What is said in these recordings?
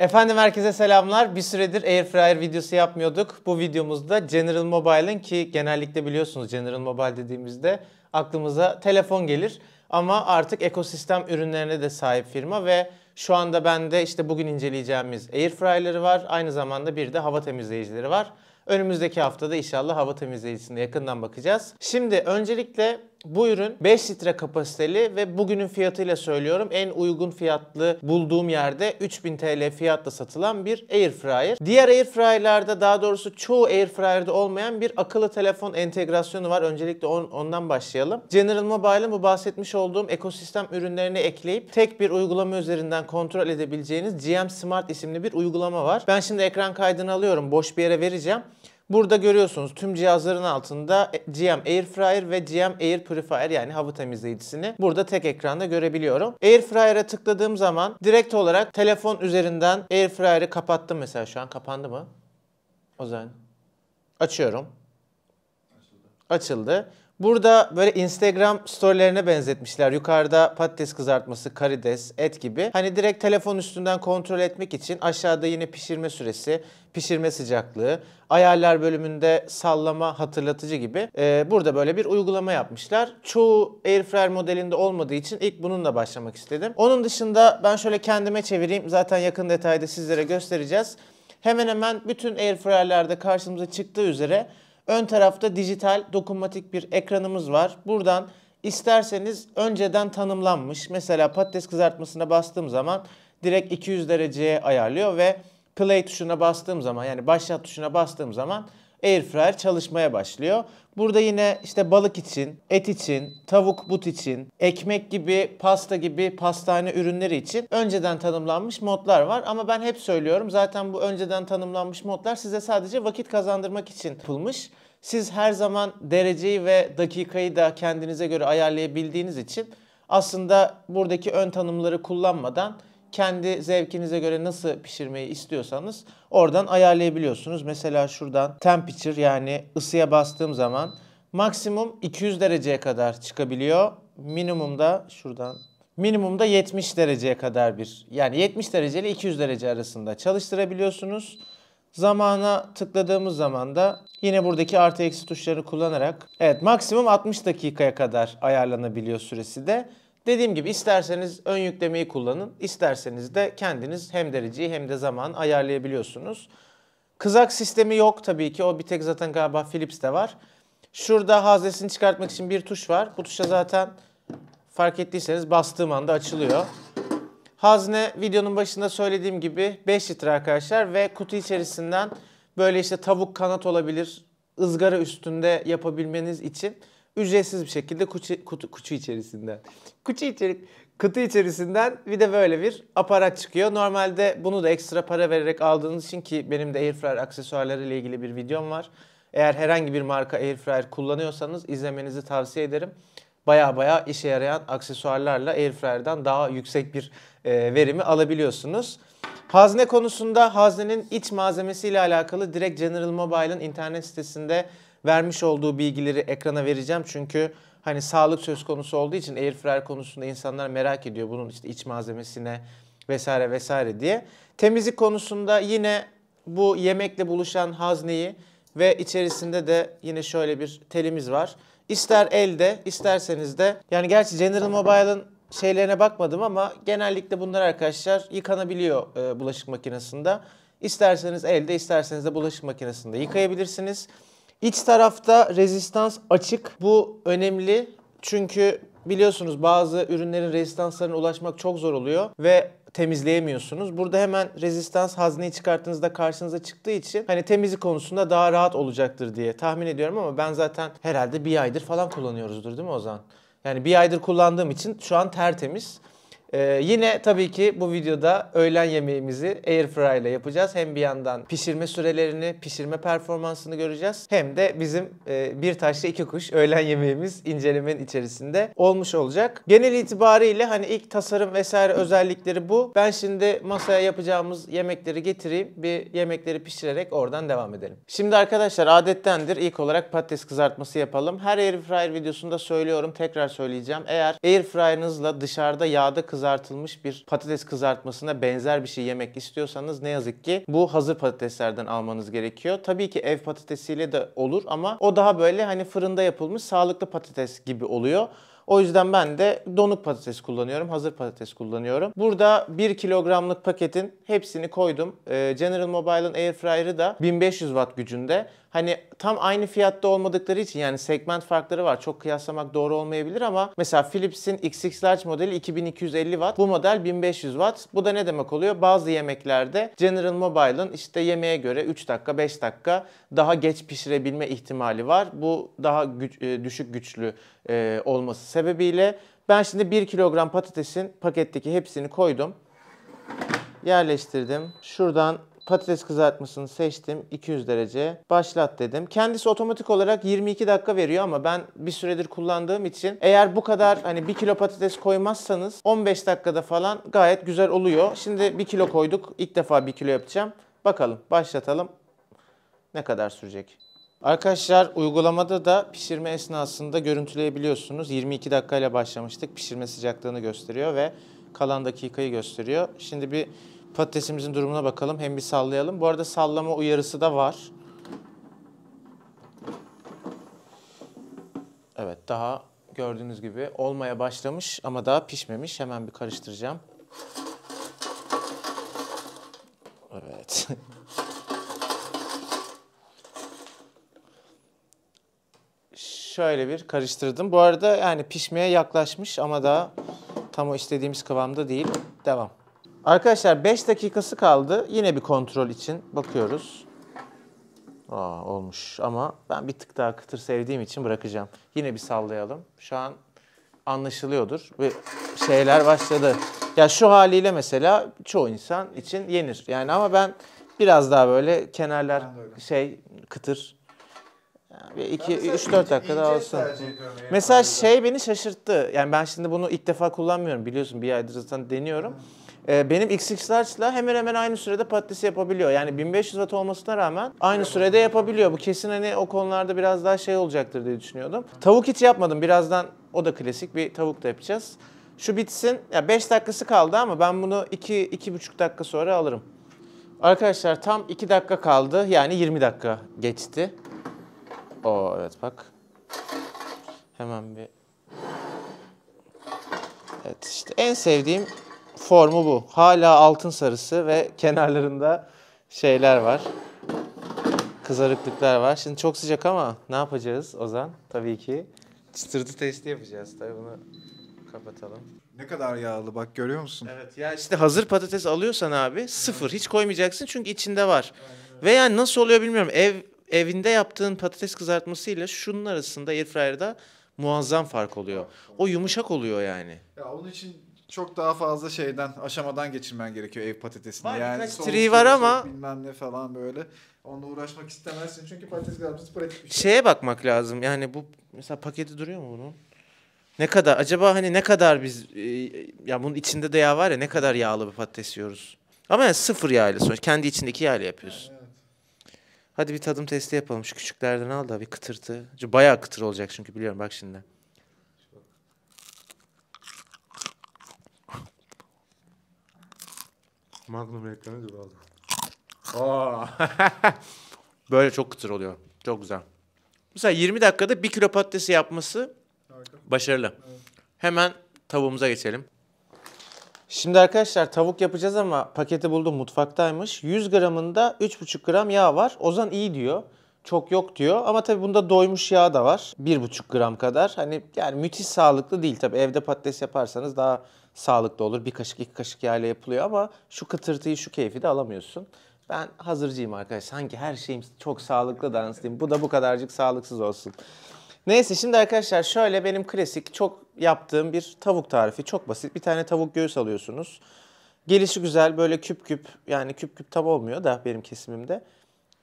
Efendim herkese selamlar. Bir süredir Airfryer videosu yapmıyorduk. Bu videomuzda General Mobile'ın ki genellikle biliyorsunuz General Mobile dediğimizde aklımıza telefon gelir. Ama artık ekosistem ürünlerine de sahip firma ve şu anda bende işte bugün inceleyeceğimiz Airfryer'ları var. Aynı zamanda bir de hava temizleyicileri var. Önümüzdeki haftada inşallah hava temizleyicisine yakından bakacağız. Şimdi öncelikle bu ürün 5 litre kapasiteli ve bugünün fiyatıyla söylüyorum en uygun fiyatlı bulduğum yerde 3000 TL fiyatla satılan bir Air Fryer. Diğer Air Fryer'larda daha doğrusu çoğu Air Fryer'de olmayan bir akıllı telefon entegrasyonu var. Öncelikle on, ondan başlayalım. General Mobile'ın bu bahsetmiş olduğum ekosistem ürünlerini ekleyip tek bir uygulama üzerinden kontrol edebileceğiniz GM Smart isimli bir uygulama var. Ben şimdi ekran kaydını alıyorum. Boş bir yere vereceğim. Burada görüyorsunuz tüm cihazların altında e, GM Air Fryer ve GM Air Purifier yani hava temizleyicisini burada tek ekranda görebiliyorum. Air Fryer'a tıkladığım zaman direkt olarak telefon üzerinden Air Fryer'ı kapattım mesela şu an kapandı mı? O zaman açıyorum. Açıldı. Açıldı. Burada böyle Instagram storylerine benzetmişler. Yukarıda patates kızartması, karides, et gibi. Hani direkt telefon üstünden kontrol etmek için aşağıda yine pişirme süresi, pişirme sıcaklığı, ayarlar bölümünde sallama hatırlatıcı gibi. Ee, burada böyle bir uygulama yapmışlar. Çoğu airfryer modelinde olmadığı için ilk bununla başlamak istedim. Onun dışında ben şöyle kendime çevireyim. Zaten yakın detayda sizlere göstereceğiz. Hemen hemen bütün airfryerlerde karşımıza çıktığı üzere Ön tarafta dijital dokunmatik bir ekranımız var. Buradan isterseniz önceden tanımlanmış. Mesela patates kızartmasına bastığım zaman direkt 200 dereceye ayarlıyor ve play tuşuna bastığım zaman yani başlat tuşuna bastığım zaman airfryer çalışmaya başlıyor. Burada yine işte balık için, et için, tavuk but için, ekmek gibi, pasta gibi pastane ürünleri için önceden tanımlanmış modlar var. Ama ben hep söylüyorum zaten bu önceden tanımlanmış modlar size sadece vakit kazandırmak için yapılmış. Siz her zaman dereceyi ve dakikayı da kendinize göre ayarlayabildiğiniz için aslında buradaki ön tanımları kullanmadan kendi zevkinize göre nasıl pişirmeyi istiyorsanız oradan ayarlayabiliyorsunuz. Mesela şuradan temperature yani ısıya bastığım zaman maksimum 200 dereceye kadar çıkabiliyor. Minimumda şuradan minimumda 70 dereceye kadar bir yani 70 derece ile 200 derece arasında çalıştırabiliyorsunuz. Zamana tıkladığımız zaman da yine buradaki artı eksi tuşlarını kullanarak evet maksimum 60 dakikaya kadar ayarlanabiliyor süresi de. Dediğim gibi isterseniz ön yüklemeyi kullanın, isterseniz de kendiniz hem dereceyi hem de zaman ayarlayabiliyorsunuz. Kızak sistemi yok tabii ki. O bir tek zaten galiba Philips'te var. Şurada haznesini çıkartmak için bir tuş var. Bu tuşa zaten fark ettiyseniz bastığım anda açılıyor. Hazne videonun başında söylediğim gibi 5 litre arkadaşlar ve kutu içerisinden böyle işte tavuk kanat olabilir ızgara üstünde yapabilmeniz için ücretsiz bir şekilde kutu, kutu, kutu içerisinden. Kutu içerik kutu içerisinden bir de böyle bir aparat çıkıyor. Normalde bunu da ekstra para vererek aldığınız için ki benim de airfryer aksesuarları ile ilgili bir videom var. Eğer herhangi bir marka airfryer kullanıyorsanız izlemenizi tavsiye ederim. Baya baya işe yarayan aksesuarlarla airfryer'dan daha yüksek bir e, verimi alabiliyorsunuz. Hazne konusunda haznenin iç malzemesi ile alakalı direkt General Mobile'ın internet sitesinde vermiş olduğu bilgileri ekrana vereceğim. Çünkü hani sağlık söz konusu olduğu için airfryer konusunda insanlar merak ediyor bunun işte iç malzemesine vesaire vesaire diye. Temizlik konusunda yine bu yemekle buluşan hazneyi ve içerisinde de yine şöyle bir telimiz var. İster elde isterseniz de yani gerçi General Mobile'ın şeylerine bakmadım ama genellikle bunlar arkadaşlar yıkanabiliyor e, bulaşık makinesinde. İsterseniz elde isterseniz de bulaşık makinesinde yıkayabilirsiniz. İç tarafta rezistans açık. Bu önemli çünkü biliyorsunuz bazı ürünlerin rezistanslarına ulaşmak çok zor oluyor ve temizleyemiyorsunuz. Burada hemen rezistans hazneyi çıkarttığınızda karşınıza çıktığı için hani temizli konusunda daha rahat olacaktır diye tahmin ediyorum ama ben zaten herhalde bir aydır falan kullanıyoruzdur değil mi Ozan? Yani bir aydır kullandığım için şu an tertemiz. Ee, yine tabii ki bu videoda öğlen yemeğimizi airfryer ile yapacağız. Hem bir yandan pişirme sürelerini, pişirme performansını göreceğiz. Hem de bizim e, bir taşla iki kuş öğlen yemeğimiz incelemenin içerisinde olmuş olacak. Genel itibariyle hani ilk tasarım vesaire özellikleri bu. Ben şimdi masaya yapacağımız yemekleri getireyim. Bir yemekleri pişirerek oradan devam edelim. Şimdi arkadaşlar adettendir ilk olarak patates kızartması yapalım. Her airfryer videosunda söylüyorum tekrar söyleyeceğim. Eğer airfryer'ınızla dışarıda yağda kızartması kızartılmış bir patates kızartmasına benzer bir şey yemek istiyorsanız ne yazık ki bu hazır patateslerden almanız gerekiyor. Tabii ki ev patatesiyle de olur ama o daha böyle hani fırında yapılmış sağlıklı patates gibi oluyor. O yüzden ben de donuk patates kullanıyorum, hazır patates kullanıyorum. Burada 1 kilogramlık paketin hepsini koydum. Ee, General Mobile'ın airfryer'ı da 1500 watt gücünde hani tam aynı fiyatta olmadıkları için yani segment farkları var. Çok kıyaslamak doğru olmayabilir ama mesela Philips'in XX Large modeli 2250 watt. Bu model 1500 watt. Bu da ne demek oluyor? Bazı yemeklerde General Mobile'ın işte yemeğe göre 3 dakika 5 dakika daha geç pişirebilme ihtimali var. Bu daha güç, e, düşük güçlü e, olması sebebiyle ben şimdi 1 kilogram patatesin paketteki hepsini koydum. Yerleştirdim. Şuradan patates kızartmasını seçtim. 200 derece. Başlat dedim. Kendisi otomatik olarak 22 dakika veriyor ama ben bir süredir kullandığım için eğer bu kadar hani 1 kilo patates koymazsanız 15 dakikada falan gayet güzel oluyor. Şimdi 1 kilo koyduk. ilk defa 1 kilo yapacağım. Bakalım başlatalım. Ne kadar sürecek? Arkadaşlar uygulamada da pişirme esnasında görüntüleyebiliyorsunuz. 22 dakika ile başlamıştık. Pişirme sıcaklığını gösteriyor ve kalan dakikayı gösteriyor. Şimdi bir Patatesimizin durumuna bakalım. Hem bir sallayalım. Bu arada sallama uyarısı da var. Evet daha gördüğünüz gibi olmaya başlamış ama daha pişmemiş. Hemen bir karıştıracağım. Evet. Şöyle bir karıştırdım. Bu arada yani pişmeye yaklaşmış ama daha tam o istediğimiz kıvamda değil. Devam. Arkadaşlar 5 dakikası kaldı. Yine bir kontrol için bakıyoruz. Aa, olmuş ama ben bir tık daha kıtır sevdiğim için bırakacağım. Yine bir sallayalım. Şu an anlaşılıyordur ve şeyler başladı. Ya şu haliyle mesela çoğu insan için yenir. Yani ama ben biraz daha böyle kenarlar şey kıtır. Yani 2 3 4 dakika daha olsun. Mesela şey beni şaşırttı. Yani ben şimdi bunu ilk defa kullanmıyorum biliyorsun. Bir aydır zaten deniyorum. Hmm. Ee, benim XX large'la hemen hemen aynı sürede patates yapabiliyor. Yani 1500 watt olmasına rağmen aynı sürede yapabiliyor. Bu kesin hani o konularda biraz daha şey olacaktır diye düşünüyordum. Tavuk hiç yapmadım. Birazdan o da klasik bir tavuk da yapacağız. Şu bitsin. Ya 5 dakikası kaldı ama ben bunu 2 2,5 dakika sonra alırım. Arkadaşlar tam 2 dakika kaldı. Yani 20 dakika geçti. o evet bak. Hemen bir Evet işte en sevdiğim formu bu. Hala altın sarısı ve kenarlarında şeyler var. Kızarıklıklar var. Şimdi çok sıcak ama ne yapacağız Ozan? Tabii ki çıtırtı testi yapacağız. Tabii bunu kapatalım. Ne kadar yağlı bak görüyor musun? Evet ya işte hazır patates alıyorsan abi sıfır hiç koymayacaksın çünkü içinde var. Aynen. Ve yani nasıl oluyor bilmiyorum. Ev evinde yaptığın patates kızartmasıyla şunun arasında airfryer'da muazzam fark oluyor. O yumuşak oluyor yani. Ya onun için çok daha fazla şeyden aşamadan geçirmen gerekiyor ev patatesini. Var, yani tri var ama bilmem ne falan böyle. Onunla uğraşmak istemezsin çünkü patates kızartması pratik bir şey. Şeye bakmak lazım. Yani bu mesela paketi duruyor mu bunun? Ne kadar acaba hani ne kadar biz e, ya bunun içinde de yağ var ya ne kadar yağlı bir patates yiyoruz? Ama yani sıfır yağlı sonuç. Kendi içindeki yağlı yapıyorsun. Yani, evet. Hadi bir tadım testi yapalım. Şu küçüklerden al da bir kıtırtı. Bayağı kıtır olacak çünkü biliyorum bak şimdi. Magnum reklamı gibi oldu. Böyle çok kıtır oluyor. Çok güzel. Mesela 20 dakikada 1 kilo patatesi yapması Harika. başarılı. Evet. Hemen tavuğumuza geçelim. Şimdi arkadaşlar tavuk yapacağız ama paketi buldum mutfaktaymış. 100 gramında 3,5 gram yağ var. Ozan iyi diyor. Çok yok diyor ama tabii bunda doymuş yağ da var. 1,5 gram kadar. Hani yani müthiş sağlıklı değil tabii. Evde patates yaparsanız daha sağlıklı olur. Bir kaşık iki kaşık yağla yapılıyor ama şu kıtırtıyı şu keyfi de alamıyorsun. Ben hazırcıyım arkadaş. Sanki her şeyim çok sağlıklı da anlatayım. Bu da bu kadarcık sağlıksız olsun. Neyse şimdi arkadaşlar şöyle benim klasik çok yaptığım bir tavuk tarifi. Çok basit. Bir tane tavuk göğüs alıyorsunuz. Gelişi güzel böyle küp küp yani küp küp tam olmuyor da benim kesimimde.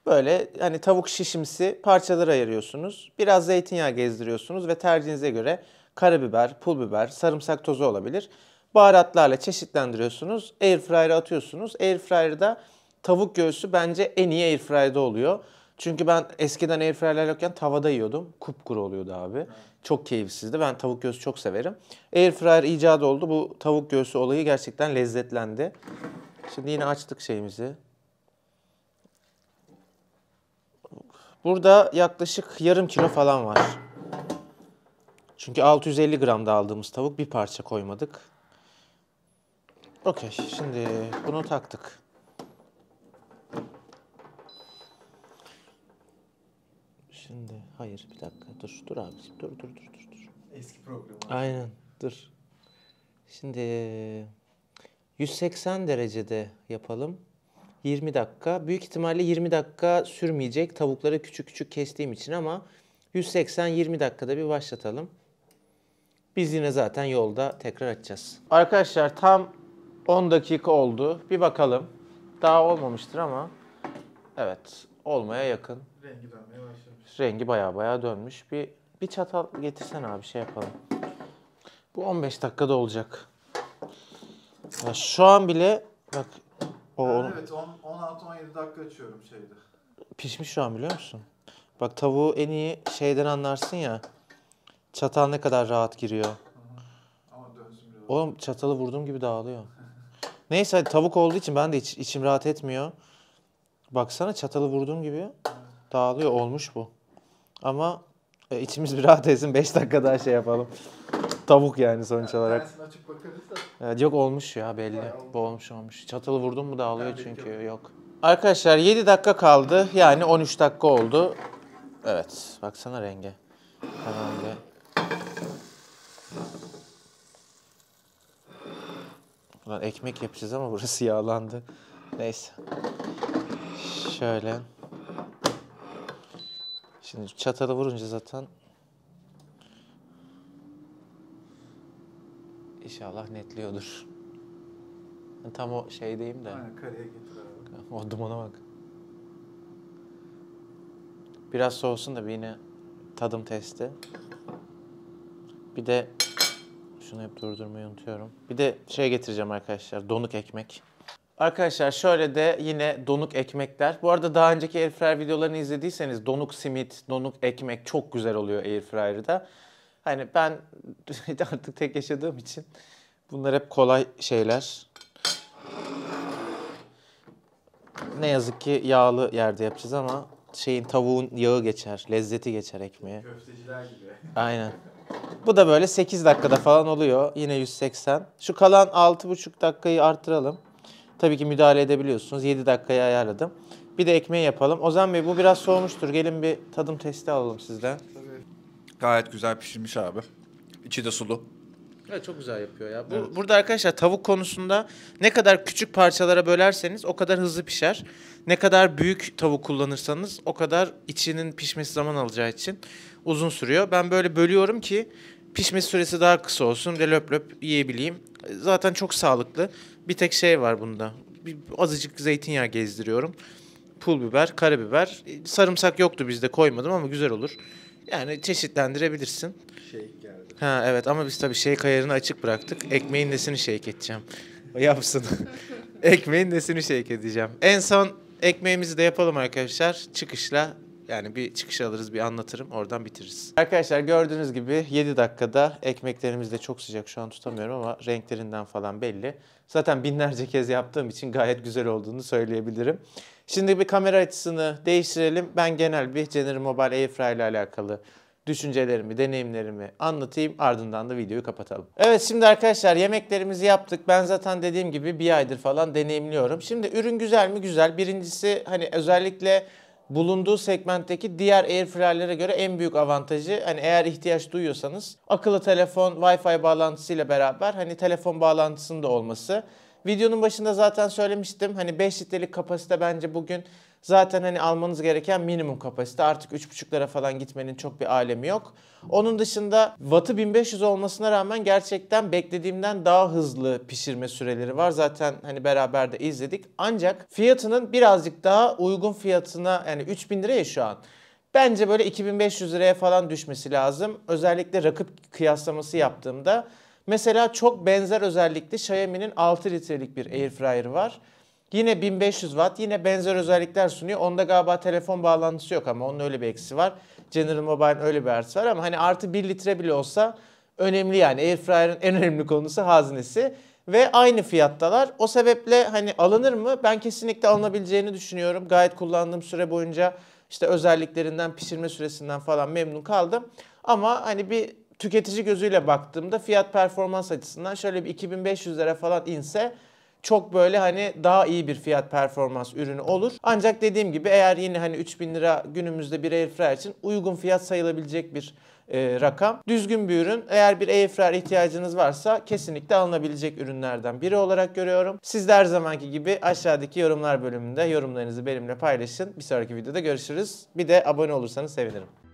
Böyle hani tavuk şişimsi parçalara ayırıyorsunuz. Biraz zeytinyağı gezdiriyorsunuz ve tercihinize göre karabiber, pul biber, sarımsak tozu olabilir baharatlarla çeşitlendiriyorsunuz. Airfryer'a atıyorsunuz. Airfryer'da tavuk göğsü bence en iyi airfryer'da oluyor. Çünkü ben eskiden airfryer'lar yokken tavada yiyordum. Kupkuru oluyordu abi. Çok keyifsizdi. Ben tavuk göğsü çok severim. Airfryer icat oldu. Bu tavuk göğsü olayı gerçekten lezzetlendi. Şimdi yine açtık şeyimizi. Burada yaklaşık yarım kilo falan var. Çünkü 650 gramda aldığımız tavuk bir parça koymadık. Okey, şimdi bunu taktık. Şimdi hayır bir dakika dur dur abi dur dur dur dur dur. Eski program. Aynen dur. Şimdi 180 derecede yapalım. 20 dakika. Büyük ihtimalle 20 dakika sürmeyecek. Tavukları küçük küçük kestiğim için ama 180-20 dakikada bir başlatalım. Biz yine zaten yolda tekrar açacağız. Arkadaşlar tam 10 dakika oldu. Bir bakalım. Daha olmamıştır ama evet olmaya yakın. Rengi dönmeye başlamış. Rengi baya baya dönmüş. Bir bir çatal getirsen abi şey yapalım. Bu 15 dakikada olacak. Ya şu an bile bak o on- Evet 16-17 dakika açıyorum şeyde. pişmiş şu an biliyor musun? Bak tavuğu en iyi şeyden anlarsın ya. Çatal ne kadar rahat giriyor. Ama dönsün biraz. Oğlum çatalı vurduğum gibi dağılıyor. Neyse hadi tavuk olduğu için ben de iç, içim rahat etmiyor. Baksana çatalı vurduğum gibi dağılıyor. Olmuş bu. Ama e, içimiz bir rahat etsin. 5 dakika daha şey yapalım. Tavuk yani sonuç yani olarak. Açık bakarız da. Evet, yok olmuş ya belli. olmuş. Bu olmuş olmuş. Çatalı vurdum mu dağılıyor yani çünkü. Yok. yok. Arkadaşlar 7 dakika kaldı. Yani 13 dakika oldu. Evet. Baksana renge. Tamam. Ulan ekmek yapacağız ama burası yağlandı. Neyse. Şöyle. Şimdi çatalı vurunca zaten İnşallah netliyordur. Tam o şeydeyim de. Aynen kareye getir abi. O dumana bak. Biraz soğusun da bir yine tadım testi. Bir de şunu hep durdurmayı unutuyorum. Bir de şey getireceğim arkadaşlar. Donuk ekmek. Arkadaşlar şöyle de yine donuk ekmekler. Bu arada daha önceki airfryer videolarını izlediyseniz donuk simit, donuk ekmek çok güzel oluyor airfryer'da. Hani ben artık tek yaşadığım için bunlar hep kolay şeyler. Ne yazık ki yağlı yerde yapacağız ama şeyin tavuğun yağı geçer, lezzeti geçer ekmeğe. Köfteciler gibi. Aynen. Bu da böyle 8 dakikada falan oluyor. Yine 180. Şu kalan 6,5 dakikayı artıralım. Tabii ki müdahale edebiliyorsunuz. 7 dakikaya ayarladım. Bir de ekmeği yapalım. Ozan Bey bu biraz soğumuştur. Gelin bir tadım testi alalım sizden. Tabii. Gayet güzel pişirmiş abi. İçi de sulu. Evet çok güzel yapıyor ya. Bu, evet. Burada arkadaşlar tavuk konusunda ne kadar küçük parçalara bölerseniz o kadar hızlı pişer. Ne kadar büyük tavuk kullanırsanız o kadar içinin pişmesi zaman alacağı için uzun sürüyor. Ben böyle bölüyorum ki pişme süresi daha kısa olsun ve löp löp yiyebileyim. Zaten çok sağlıklı. Bir tek şey var bunda. Bir, azıcık zeytinyağı gezdiriyorum. Pul biber, karabiber. Sarımsak yoktu bizde koymadım ama güzel olur. Yani çeşitlendirebilirsin. Şey geldi. Ha evet ama biz tabii şey kayarını açık bıraktık. Ekmeğin nesini şeyk edeceğim. Yapsın. Ekmeğin nesini şeyk edeceğim. En son ekmeğimizi de yapalım arkadaşlar. Çıkışla yani bir çıkış alırız, bir anlatırım, oradan bitiririz. Arkadaşlar gördüğünüz gibi 7 dakikada ekmeklerimiz de çok sıcak şu an tutamıyorum ama renklerinden falan belli. Zaten binlerce kez yaptığım için gayet güzel olduğunu söyleyebilirim. Şimdi bir kamera açısını değiştirelim. Ben genel bir General Mobile Airfryer ile alakalı düşüncelerimi, deneyimlerimi anlatayım. Ardından da videoyu kapatalım. Evet şimdi arkadaşlar yemeklerimizi yaptık. Ben zaten dediğim gibi bir aydır falan deneyimliyorum. Şimdi ürün güzel mi? Güzel. Birincisi hani özellikle bulunduğu segmentteki diğer airfryer'lere göre en büyük avantajı hani eğer ihtiyaç duyuyorsanız akıllı telefon Wi-Fi bağlantısıyla beraber hani telefon bağlantısının da olması. Videonun başında zaten söylemiştim hani 5 litrelik kapasite bence bugün Zaten hani almanız gereken minimum kapasite. Artık 3,5 lira falan gitmenin çok bir alemi yok. Onun dışında wattı 1500 olmasına rağmen gerçekten beklediğimden daha hızlı pişirme süreleri var. Zaten hani beraber de izledik. Ancak fiyatının birazcık daha uygun fiyatına yani 3000 liraya şu an. Bence böyle 2500 liraya falan düşmesi lazım. Özellikle rakip kıyaslaması yaptığımda. Mesela çok benzer özellikle Xiaomi'nin 6 litrelik bir airfryer var. Yine 1500 Watt yine benzer özellikler sunuyor. Onda galiba telefon bağlantısı yok ama onun öyle bir eksi var. General Mobile'ın öyle bir artısı var ama hani artı 1 litre bile olsa önemli yani. Airfryer'ın en önemli konusu haznesi ve aynı fiyattalar. O sebeple hani alınır mı? Ben kesinlikle alınabileceğini düşünüyorum. Gayet kullandığım süre boyunca işte özelliklerinden, pişirme süresinden falan memnun kaldım. Ama hani bir tüketici gözüyle baktığımda fiyat performans açısından şöyle bir 2500 lira falan inse çok böyle hani daha iyi bir fiyat performans ürünü olur. Ancak dediğim gibi eğer yine hani 3000 lira günümüzde bir airfryer için uygun fiyat sayılabilecek bir e, rakam. Düzgün bir ürün. Eğer bir airfryer ihtiyacınız varsa kesinlikle alınabilecek ürünlerden biri olarak görüyorum. Siz de her zamanki gibi aşağıdaki yorumlar bölümünde yorumlarınızı benimle paylaşın. Bir sonraki videoda görüşürüz. Bir de abone olursanız sevinirim.